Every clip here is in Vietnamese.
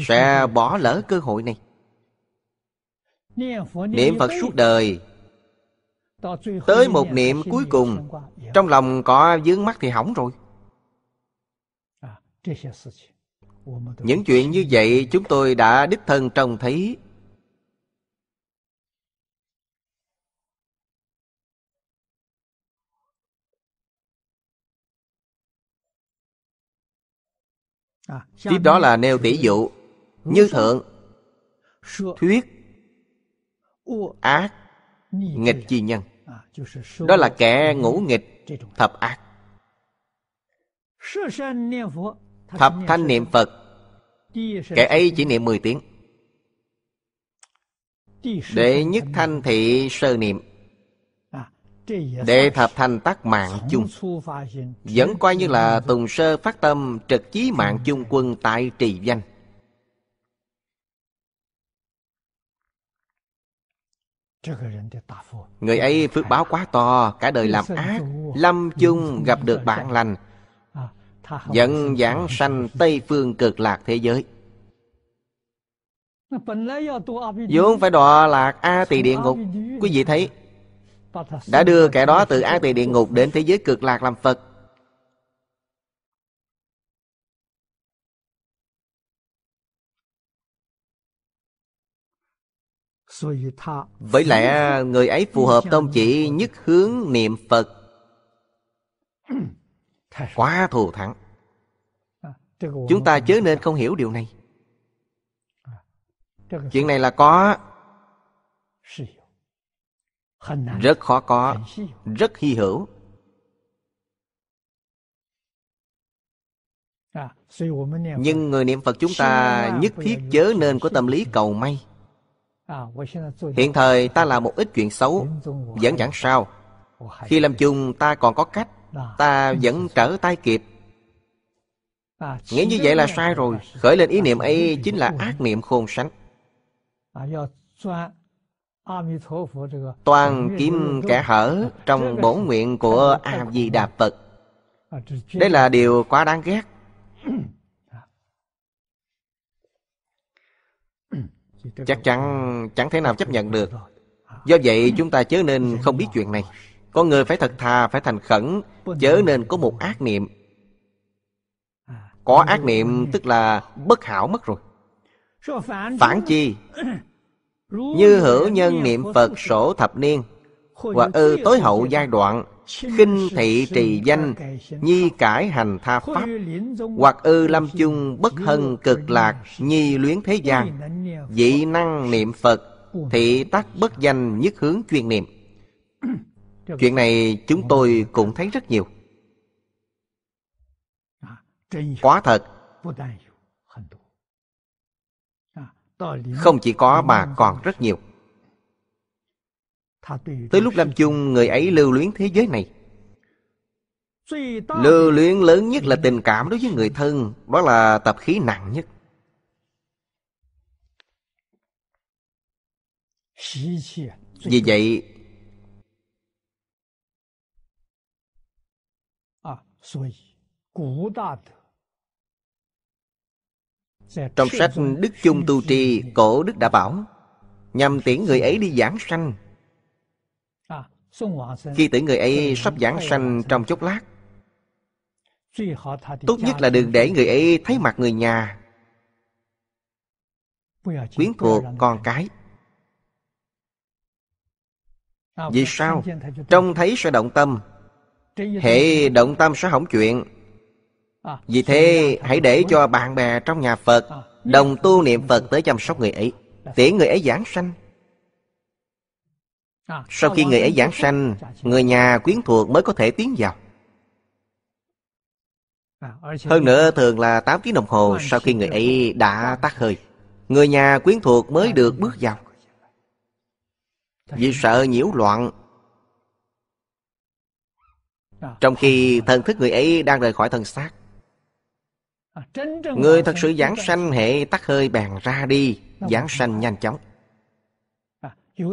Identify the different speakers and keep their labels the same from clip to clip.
Speaker 1: sẽ bỏ lỡ cơ hội này niệm phật suốt đời tới một niệm cuối cùng dạ. trong lòng có vướng mắt thì hỏng rồi à, những chuyện như vậy chúng tôi đã đích thân trông thấy à, Tiếp đó là nêu tỷ dụ như thượng Thuyết Ác Nghịch chi nhân Đó là kẻ ngũ nghịch Thập ác Thập thanh niệm Phật Kẻ ấy chỉ niệm 10 tiếng Đệ nhất thanh thị sơ niệm Đệ thập thanh tác mạng chung Vẫn coi như là tùng sơ phát tâm Trực chí mạng chung quân tại trì danh Người ấy phước báo quá to, cả đời làm ác, lâm chung gặp được bạn lành, à, dẫn giảng sanh Tây phương cực lạc thế giới. À, vốn phải đọa lạc A tỳ địa ngục Quý vị thấy Đã đưa kẻ đó từ A tỳ địa ngục đến thế giới cực lạc làm Phật Vậy lẽ người ấy phù hợp tông chỉ nhất hướng niệm Phật Quá thù thắng à, Chúng ta chớ nên không hiểu điều này à, Chuyện này là có Rất khó có Rất hy hữu à, Nhưng người niệm Phật chúng ta nhất thiết chớ nên có tâm lý cầu may Hiện thời ta làm một ít chuyện xấu Vẫn chẳng sao Khi làm chung ta còn có cách Ta vẫn trở tay kịp à, Nghĩ như vậy là sai rồi Khởi lên ý niệm ấy chính là ác niệm khôn sánh Toàn kiếm kẻ hở Trong bổ nguyện của A-di-đà Phật Đây là điều quá đáng ghét chắc chắn chẳng thể nào chấp nhận được do vậy chúng ta chớ nên không biết chuyện này con người phải thật thà phải thành khẩn chớ nên có một ác niệm có ác niệm tức là bất hảo mất rồi phản chi như hữu nhân niệm phật sổ thập niên hoặc ư tối hậu giai đoạn khinh thị trì danh nhi cải hành tha pháp hoặc ư lâm chung bất hân cực lạc nhi luyến thế gian dị năng niệm phật thị tác bất danh nhất hướng chuyên niệm chuyện này chúng tôi cũng thấy rất nhiều à, quá thật à, không chỉ có mà còn rất nhiều Tới lúc làm chung người ấy lưu luyến thế giới này Lưu luyện lớn nhất là tình cảm đối với người thân Đó là tập khí nặng nhất Vì vậy Trong sách Đức Chung Tu trì Cổ Đức đã bảo Nhằm tiễn người ấy đi giảng sanh khi tử người ấy sắp giảng sanh trong chốc lát Tốt nhất là đừng để người ấy thấy mặt người nhà Quyến thuộc con cái Vì sao? Trông thấy sẽ động tâm Hệ động tâm sẽ hỏng chuyện Vì thế hãy để cho bạn bè trong nhà Phật Đồng tu niệm Phật tới chăm sóc người ấy Tiễn người ấy giảng sanh sau khi người ấy giảng sanh Người nhà quyến thuộc mới có thể tiến vào Hơn nữa thường là 8 tiếng đồng hồ Sau khi người ấy đã tắt hơi Người nhà quyến thuộc mới được bước vào Vì sợ nhiễu loạn Trong khi thần thức người ấy đang rời khỏi thân xác Người thật sự giảng sanh hệ tắt hơi bèn ra đi Giảng sanh nhanh chóng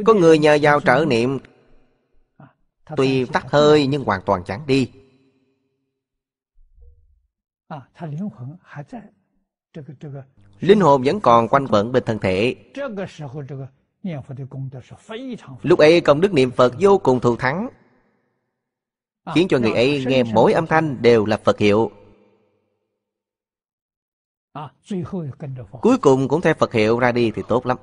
Speaker 1: có người nhờ vào trợ niệm Tuy tắt hơi nhưng hoàn toàn chẳng đi Linh hồn vẫn còn quanh quẩn bên thân thể Lúc ấy công đức niệm Phật vô cùng thù thắng Khiến cho người ấy nghe mỗi âm thanh đều là Phật hiệu Cuối cùng cũng theo Phật hiệu ra đi thì tốt lắm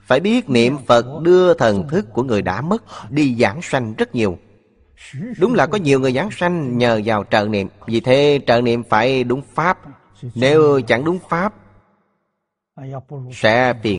Speaker 1: phải biết niệm Phật đưa thần thức của người đã mất đi giảng sanh rất nhiều. Đúng là có nhiều người giảng sanh nhờ vào trợ niệm. Vì thế trợ niệm phải đúng Pháp. Nếu chẳng đúng Pháp, sẽ phiền